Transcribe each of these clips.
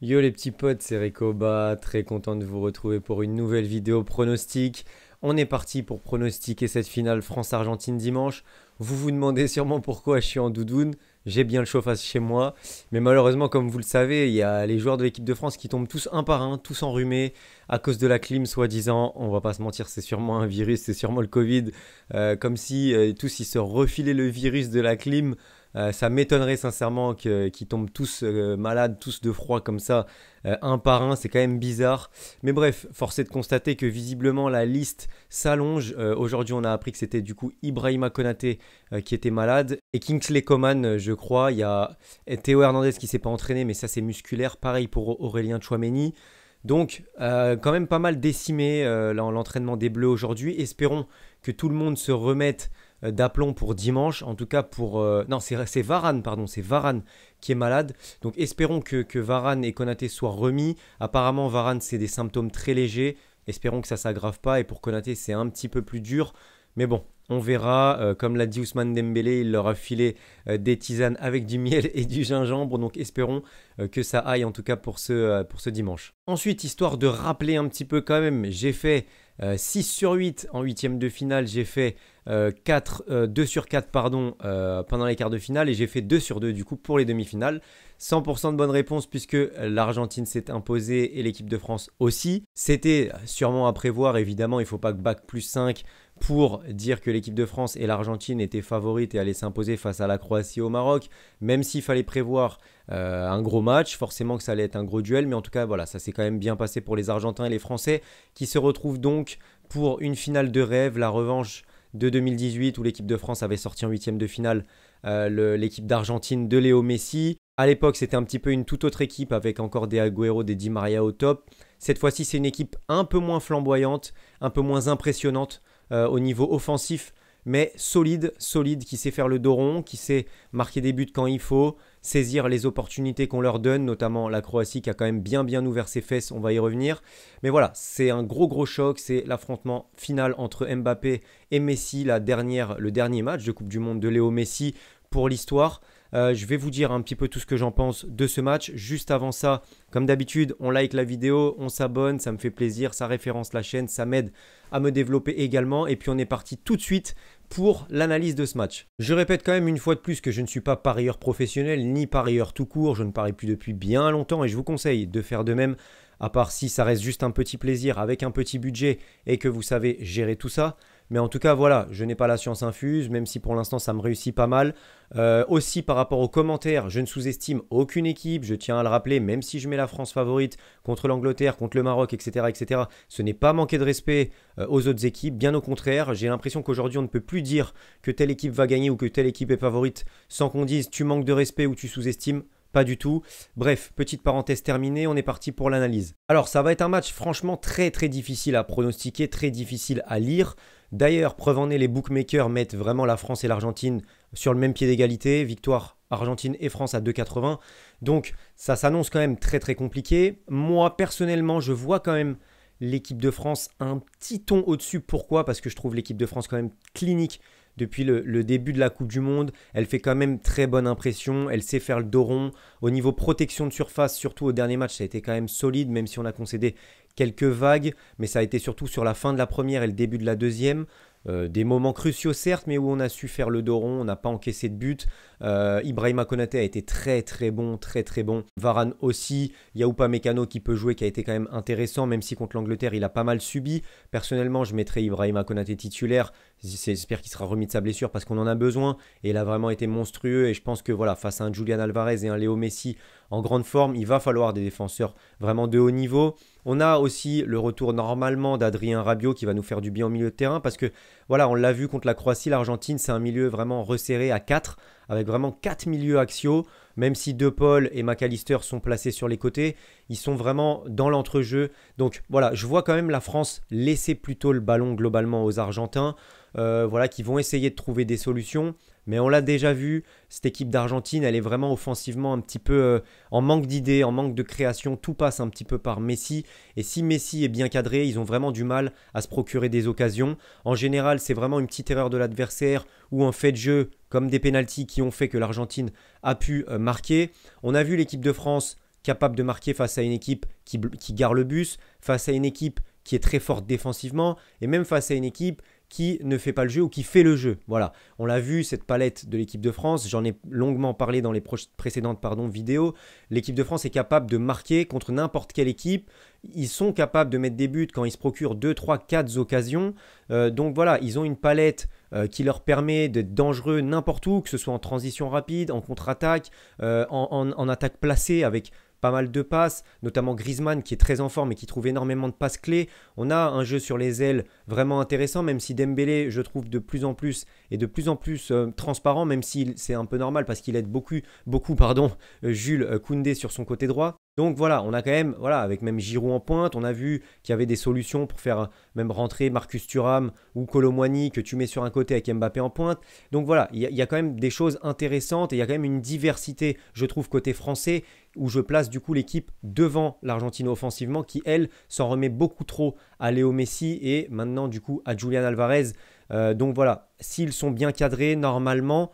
Yo les petits potes, c'est Ricoba, très content de vous retrouver pour une nouvelle vidéo pronostic. On est parti pour pronostiquer cette finale France-Argentine dimanche. Vous vous demandez sûrement pourquoi je suis en doudoune j'ai bien le chauffage chez moi. Mais malheureusement, comme vous le savez, il y a les joueurs de l'équipe de France qui tombent tous un par un, tous enrhumés à cause de la clim, soi-disant. On va pas se mentir, c'est sûrement un virus, c'est sûrement le Covid. Euh, comme si euh, tous ils se refilaient le virus de la clim euh, ça m'étonnerait sincèrement qu'ils tombent tous euh, malades, tous de froid comme ça, euh, un par un, c'est quand même bizarre. Mais bref, force est de constater que visiblement la liste s'allonge. Aujourd'hui, on a appris que c'était du coup Ibrahima Konate qui était malade et Kingsley Coman, je crois. Il y a Théo Hernandez qui s'est pas entraîné, mais ça c'est musculaire. Pareil pour Aurélien Chouameni. Donc, quand même pas mal décimé l'entraînement des Bleus aujourd'hui. Espérons que tout le monde se remette euh, d'aplomb pour dimanche. En tout cas, pour. Euh, non, c'est Varane, pardon, c'est Varane qui est malade. Donc espérons que, que Varane et Konaté soient remis. Apparemment, Varane, c'est des symptômes très légers. Espérons que ça s'aggrave pas. Et pour Konaté, c'est un petit peu plus dur. Mais bon, on verra. Euh, comme l'a dit Ousmane Dembélé, il leur a filé des tisanes avec du miel et du gingembre. Donc espérons que ça aille en tout cas pour ce, pour ce dimanche. Ensuite, histoire de rappeler un petit peu quand même, j'ai fait 6 sur 8 en huitième de finale. J'ai fait 4, euh, 2 euh, sur 4 pardon, euh, pendant les quarts de finale et j'ai fait 2 sur 2 du coup pour les demi-finales. 100% de bonne réponse puisque l'Argentine s'est imposée et l'équipe de France aussi. C'était sûrement à prévoir, évidemment, il ne faut pas que Bac plus 5 pour dire que l'équipe de France et l'Argentine étaient favorites et allaient s'imposer face à la Croatie au Maroc, même s'il fallait prévoir un gros match, forcément que ça allait être un gros duel, mais en tout cas voilà, ça s'est quand même bien passé pour les Argentins et les Français qui se retrouvent donc pour une finale de rêve, la revanche de 2018 où l'équipe de France avait sorti en huitième de finale euh, l'équipe d'Argentine de Léo Messi. À l'époque, c'était un petit peu une toute autre équipe avec encore des Agüero, des Di Maria au top. Cette fois-ci, c'est une équipe un peu moins flamboyante, un peu moins impressionnante euh, au niveau offensif mais solide, solide, qui sait faire le dos rond, qui sait marquer des buts quand il faut, saisir les opportunités qu'on leur donne, notamment la Croatie qui a quand même bien bien ouvert ses fesses, on va y revenir. Mais voilà, c'est un gros gros choc, c'est l'affrontement final entre Mbappé et Messi, la dernière, le dernier match de Coupe du Monde de Léo Messi pour l'histoire. Euh, je vais vous dire un petit peu tout ce que j'en pense de ce match. Juste avant ça, comme d'habitude, on like la vidéo, on s'abonne, ça me fait plaisir, ça référence la chaîne, ça m'aide à me développer également. Et puis on est parti tout de suite pour l'analyse de ce match. Je répète quand même une fois de plus que je ne suis pas parieur professionnel ni parieur tout court, je ne parie plus depuis bien longtemps et je vous conseille de faire de même, à part si ça reste juste un petit plaisir avec un petit budget et que vous savez gérer tout ça. Mais en tout cas, voilà, je n'ai pas la science infuse, même si pour l'instant ça me réussit pas mal. Euh, aussi par rapport aux commentaires, je ne sous-estime aucune équipe, je tiens à le rappeler, même si je mets la France favorite contre l'Angleterre, contre le Maroc, etc., etc., ce n'est pas manquer de respect euh, aux autres équipes, bien au contraire, j'ai l'impression qu'aujourd'hui on ne peut plus dire que telle équipe va gagner ou que telle équipe est favorite sans qu'on dise tu manques de respect ou tu sous-estimes pas du tout. Bref, petite parenthèse terminée, on est parti pour l'analyse. Alors ça va être un match franchement très très difficile à pronostiquer, très difficile à lire. D'ailleurs, preuve en est, les bookmakers mettent vraiment la France et l'Argentine sur le même pied d'égalité. Victoire Argentine et France à 2,80. Donc ça s'annonce quand même très très compliqué. Moi personnellement, je vois quand même l'équipe de France un petit ton au-dessus. Pourquoi Parce que je trouve l'équipe de France quand même clinique depuis le, début de la Coupe du Monde. Elle fait quand même très bonne impression. Elle sait faire le dos rond. Au niveau protection de surface, surtout au dernier match, ça a été quand même solide, même si on a concédé quelques vagues, mais ça a été surtout sur la fin de la première et le début de la deuxième. Euh, des moments cruciaux certes, mais où on a su faire le dos rond, on n'a pas encaissé de but. Ibrahim euh, Ibrahima a été très très bon, très très bon. Varane aussi, Yaoupa Mécano qui peut jouer, qui a été quand même intéressant, même si contre l'Angleterre il a pas mal subi. Personnellement, je mettrais Ibrahim Konaté titulaire. J'espère qu'il sera remis de sa blessure parce qu'on en a besoin et il a vraiment été monstrueux. Et je pense que voilà, face à un Julian Alvarez et un Léo Messi, en grande forme. Il va falloir des défenseurs vraiment de haut niveau. On a aussi le retour normalement d'Adrien Rabiot qui va nous faire du bien au milieu de terrain parce que voilà, on l'a vu contre la Croatie, l'Argentine, c'est un milieu vraiment resserré à 4 avec vraiment 4 milieux axiaux, même si De Paul et McAllister sont placés sur les côtés, ils sont vraiment dans l'entrejeu. Donc voilà, je vois quand même la France laisser plutôt le ballon globalement aux Argentins, euh, voilà, qui vont essayer de trouver des solutions. Mais on l'a déjà vu, cette équipe d'Argentine, elle est vraiment offensivement un petit peu euh, en manque d'idées, en manque de création. Tout passe un petit peu par Messi. Et si Messi est bien cadré, ils ont vraiment du mal à se procurer des occasions. En général, c'est vraiment une petite erreur de l'adversaire ou un fait de jeu comme des pénalties qui ont fait que l'Argentine a pu euh, marquer. On a vu l'équipe de France capable de marquer face à une équipe qui, qui gare le bus, face à une équipe qui est très forte défensivement, et même face à une équipe qui ne fait pas le jeu ou qui fait le jeu. Voilà, on l'a vu, cette palette de l'équipe de France, j'en ai longuement parlé dans les précédentes vidéos, l'équipe de France est capable de marquer contre n'importe quelle équipe, ils sont capables de mettre des buts quand ils se procurent 2, 3, 4 occasions, euh, donc voilà, ils ont une palette euh, qui leur permet d'être dangereux n'importe où, que ce soit en transition rapide, en contre-attaque, euh, en attaque placée avec pas mal de passes, notamment Griezmann qui est très en forme et qui trouve énormément de passes clés. On a un jeu sur les ailes vraiment intéressant, même si Dembélé, je trouve de plus en plus et de plus en plus euh, transparent, même si c'est un peu normal parce qu'il aide beaucoup, beaucoup pardon, euh, Jules Koundé sur son côté droit. Donc voilà, on a quand même, voilà, avec même Giroud en pointe, on a vu qu'il y avait des solutions pour faire euh, même rentrer Marcus Thuram ou Colomwani que tu mets sur un côté avec Mbappé en pointe. Donc voilà, il y, a quand même des choses intéressantes et il y a quand même une diversité, je trouve, côté français, où je place du coup l'équipe devant l'Argentine offensivement, qui elle s'en remet beaucoup trop à Léo Messi et maintenant du coup à Julian Alvarez. Euh, donc voilà, s'ils sont bien cadrés, normalement,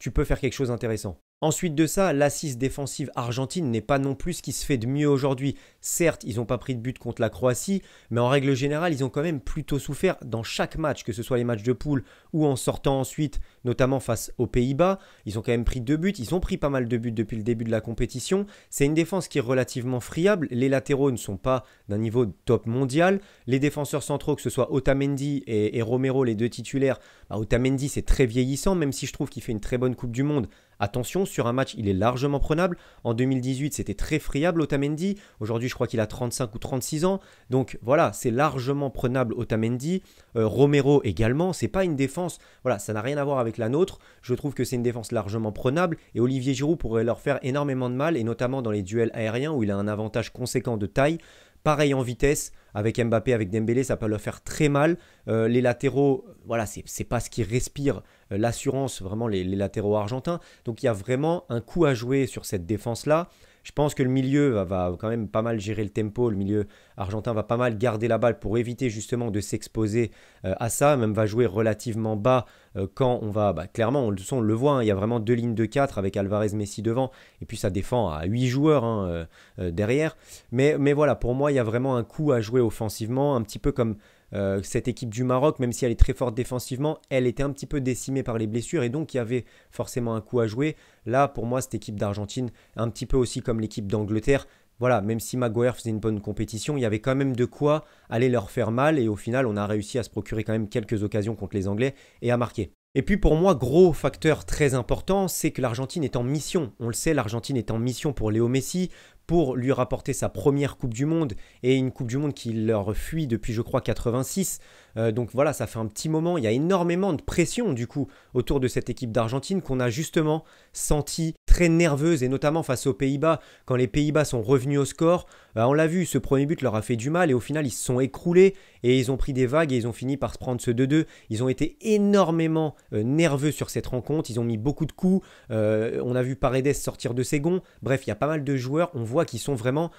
tu peux faire quelque chose d'intéressant. Ensuite de ça, l'assise défensive argentine n'est pas non plus ce qui se fait de mieux aujourd'hui. Certes, ils n'ont pas pris de but contre la Croatie, mais en règle générale, ils ont quand même plutôt souffert dans chaque match, que ce soit les matchs de poule ou en sortant ensuite, notamment face aux Pays-Bas. Ils ont quand même pris deux buts, ils ont pris pas mal de buts depuis le début de la compétition. C'est une défense qui est relativement friable, les latéraux ne sont pas d'un niveau top mondial. Les défenseurs centraux, que ce soit Otamendi et, Romero, les deux titulaires, bah, Otamendi c'est très vieillissant, même si je trouve qu'il fait une très bonne Coupe du Monde. Attention, sur un match, il est largement prenable. En 2018, c'était très friable Otamendi. Aujourd'hui, je crois qu'il a 35 ou 36 ans. Donc voilà, c'est largement prenable Otamendi. Euh, Romero également, c'est pas une défense. Voilà, ça n'a rien à voir avec la nôtre. Je trouve que c'est une défense largement prenable et Olivier Giroud pourrait leur faire énormément de mal et notamment dans les duels aériens où il a un avantage conséquent de taille. Pareil en vitesse, avec Mbappé, avec Dembélé, ça peut leur faire très mal. Euh, les latéraux, voilà, c'est pas ce qui respire euh, l'assurance, vraiment les, latéraux argentins. Donc il y a vraiment un coup à jouer sur cette défense-là. Je pense que le milieu va, quand même pas mal gérer le tempo, le milieu argentin va pas mal garder la balle pour éviter justement de s'exposer euh, à ça, même va jouer relativement bas euh, quand on va, bah, clairement on, le, voit, hein, il y a vraiment deux lignes de 4 avec Alvarez Messi devant, et puis ça défend à 8 joueurs hein, derrière. Mais, mais voilà, pour moi il y a vraiment un coup à jouer offensivement, un petit peu comme euh, cette équipe du Maroc, même si elle est très forte défensivement, elle était un petit peu décimée par les blessures et donc il y avait forcément un coup à jouer. Là, pour moi, cette équipe d'Argentine, un petit peu aussi comme l'équipe d'Angleterre, voilà, même si Maguire faisait une bonne compétition, il y avait quand même de quoi aller leur faire mal et au final, on a réussi à se procurer quand même quelques occasions contre les Anglais et à marquer. Et puis pour moi, gros facteur très important, c'est que l'Argentine est en mission. On le sait, l'Argentine est en mission pour Léo Messi pour lui rapporter sa première Coupe du Monde et une Coupe du Monde qui leur fuit depuis je crois 86. Euh, donc voilà, ça fait un petit moment. Il y a énormément de pression du coup autour de cette équipe d'Argentine qu'on a justement senti très nerveuse et notamment face aux Pays-Bas. Quand les Pays-Bas sont revenus au score, euh, on l'a vu, ce premier but leur a fait du mal et au final ils se sont écroulés et ils ont pris des vagues et ils ont fini par se prendre ce 2-2. Ils ont été énormément euh, nerveux sur cette rencontre. Ils ont mis beaucoup de coups. on a vu Paredes sortir de ses gonds. Bref, il y a pas mal de joueurs. On voit qu'ils sont vraiment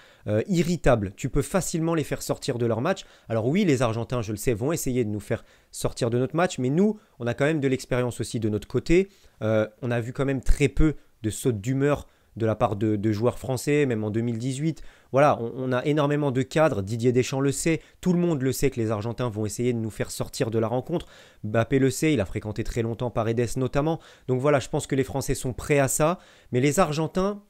irritables. Tu peux facilement les faire sortir de leur match. Alors oui, les Argentins, je le sais, vont essayer essayer de nous faire sortir de notre match, mais nous, on a quand même de l'expérience aussi de notre côté. Euh, on a vu quand même très peu de sautes d'humeur de la part de, joueurs français, même en 2018. Voilà, on, a énormément de cadres, Didier Deschamps le sait, tout le monde le sait que les Argentins vont essayer de nous faire sortir de la rencontre. bappé le sait, il a fréquenté très longtemps Paredes notamment. Donc voilà, je pense que les Français sont prêts à ça, mais les Argentins,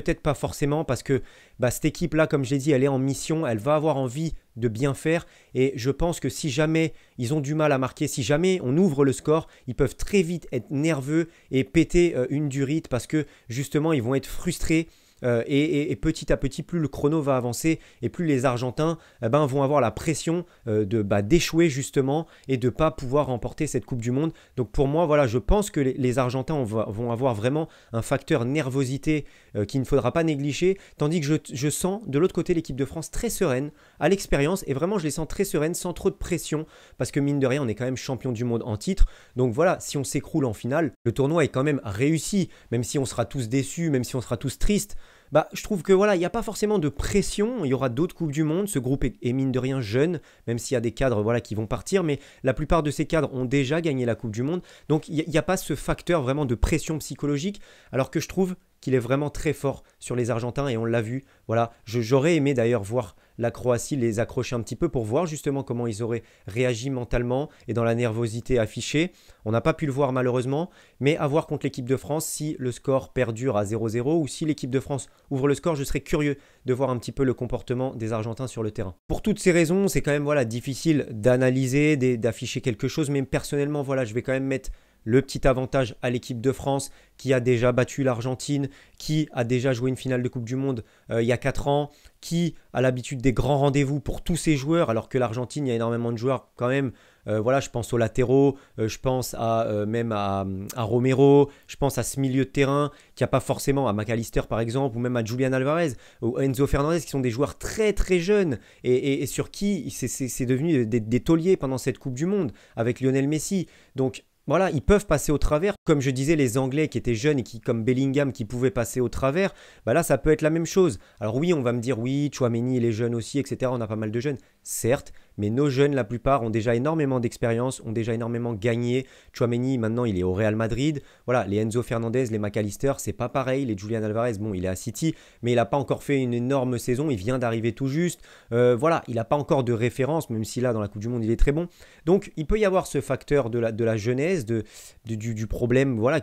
peut-être pas forcément parce que bah, cette équipe-là, comme j'ai dit, elle est en mission, elle va avoir envie de bien faire et je pense que si jamais ils ont du mal à marquer, si jamais on ouvre le score, ils peuvent très vite être nerveux et péter euh, une durite parce que justement ils vont être frustrés euh, et, petit à petit, plus le chrono va avancer et plus les Argentins eh ben, vont avoir la pression euh, de bah, d'échouer justement et de pas pouvoir remporter cette Coupe du Monde. Donc pour moi, voilà, je pense que les, Argentins vont avoir vraiment un facteur nervosité euh, qu'il ne faudra pas négliger, tandis que je, je sens de l'autre côté l'équipe de France très sereine à l'expérience et vraiment je les sens très sereines sans trop de pression parce que mine de rien, on est quand même champion du monde en titre. Donc voilà, si on s'écroule en finale, le tournoi est quand même réussi, même si on sera tous déçus, même si on sera tous tristes bah, je trouve que voilà, il n'y a pas forcément de pression. Il y aura d'autres Coupes du Monde. Ce groupe est, mine de rien jeune, même s'il y a des cadres voilà, qui vont partir. Mais la plupart de ces cadres ont déjà gagné la Coupe du Monde. Donc il n'y a, a, pas ce facteur vraiment de pression psychologique. Alors que je trouve qu'il est vraiment très fort sur les Argentins et on l'a vu. Voilà, j'aurais aimé d'ailleurs voir la Croatie les accrocher un petit peu pour voir justement comment ils auraient réagi mentalement et dans la nervosité affichée. On n'a pas pu le voir malheureusement, mais à voir contre l'équipe de France si le score perdure à 0-0 ou si l'équipe de France ouvre le score, je serais curieux de voir un petit peu le comportement des Argentins sur le terrain. Pour toutes ces raisons, c'est quand même voilà, difficile d'analyser, d'afficher quelque chose, mais personnellement, voilà, je vais quand même mettre le petit avantage à l'équipe de France qui a déjà battu l'Argentine, qui a déjà joué une finale de Coupe du Monde euh, il y a 4 ans, qui a l'habitude des grands rendez-vous pour tous ces joueurs, alors que l'Argentine, il y a énormément de joueurs quand même. Euh, voilà, je pense aux latéraux, euh, je pense à, euh, même à, Romero, je pense à ce milieu de terrain qui a pas forcément, à McAllister par exemple, ou même à Julian Alvarez, ou Enzo Fernandez, qui sont des joueurs très très jeunes et, sur qui c'est devenu des, des, tauliers pendant cette Coupe du Monde avec Lionel Messi. Donc voilà, ils peuvent passer au travers. Comme je disais, les Anglais qui étaient jeunes et qui, comme Bellingham, qui pouvaient passer au travers, bah là, ça peut être la même chose. Alors oui, on va me dire, oui, Chouameni, il est jeune aussi, etc. On a pas mal de jeunes certes, mais nos jeunes, la plupart, ont déjà énormément d'expérience, ont déjà énormément gagné. Chouameni, maintenant, il est au Real Madrid. Voilà, les Enzo Fernandez, les McAllister, c'est pas pareil. Les Julian Alvarez, bon, il est à City, mais il n'a pas encore fait une énorme saison. Il vient d'arriver tout juste. Euh, voilà, il n'a pas encore de référence, même si là, dans la Coupe du Monde, il est très bon. Donc, il peut y avoir ce facteur de la, de la jeunesse, de, du, du, problème, voilà,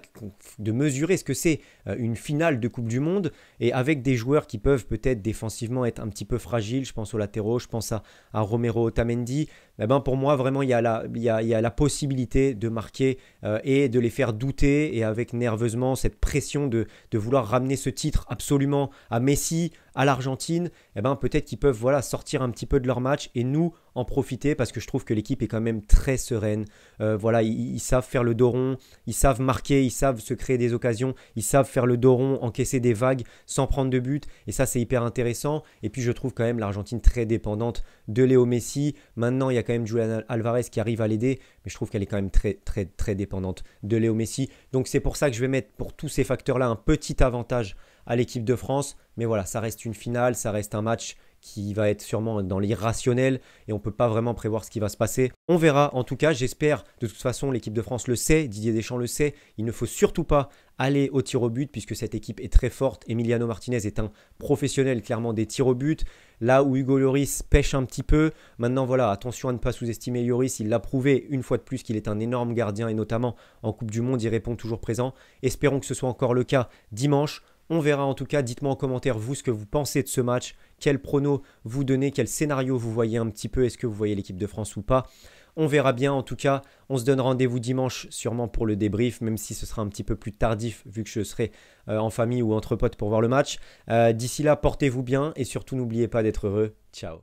de mesurer ce que c'est euh, une finale de Coupe du Monde et avec des joueurs qui peuvent peut-être défensivement être un petit peu fragiles. Je pense aux latéraux, je pense à, à Romero Tamendi eh ben pour moi, vraiment, il y a la, il y a, la possibilité de marquer euh, et de les faire douter et avec nerveusement cette pression de, vouloir ramener ce titre absolument à Messi, à l'Argentine, et eh ben peut-être qu'ils peuvent voilà, sortir un petit peu de leur match et nous en profiter parce que je trouve que l'équipe est quand même très sereine. Euh, voilà, ils, savent faire le doron ils savent marquer, ils savent se créer des occasions, ils savent faire le doron encaisser des vagues sans prendre de but et ça c'est hyper intéressant. Et puis je trouve quand même l'Argentine très dépendante de Léo Messi. Maintenant, il y a quand même Julian Alvarez qui arrive à l'aider, mais je trouve qu'elle est quand même très, très, très dépendante de Léo Messi. Donc c'est pour ça que je vais mettre pour tous ces facteurs-là un petit avantage à l'équipe de France. Mais voilà, ça reste une finale, ça reste un match qui va être sûrement dans l'irrationnel et on ne peut pas vraiment prévoir ce qui va se passer. On verra en tout cas, j'espère de toute façon l'équipe de France le sait, Didier Deschamps le sait, il ne faut surtout pas aller au tir au but puisque cette équipe est très forte. Emiliano Martinez est un professionnel clairement des tirs au but. Là où Hugo Lloris pêche un petit peu, maintenant voilà, attention à ne pas sous-estimer Lloris, il l'a prouvé une fois de plus qu'il est un énorme gardien et notamment en Coupe du Monde, il répond toujours présent. Espérons que ce soit encore le cas dimanche. On verra en tout cas, dites-moi en commentaire vous ce que vous pensez de ce match, quel prono vous donnez, quel scénario vous voyez un petit peu, est-ce que vous voyez l'équipe de France ou pas. On verra bien en tout cas, on se donne rendez-vous dimanche sûrement pour le débrief, même si ce sera un petit peu plus tardif vu que je serai euh, en famille ou entre potes pour voir le match. Euh, d'ici là, portez-vous bien et surtout n'oubliez pas d'être heureux. Ciao.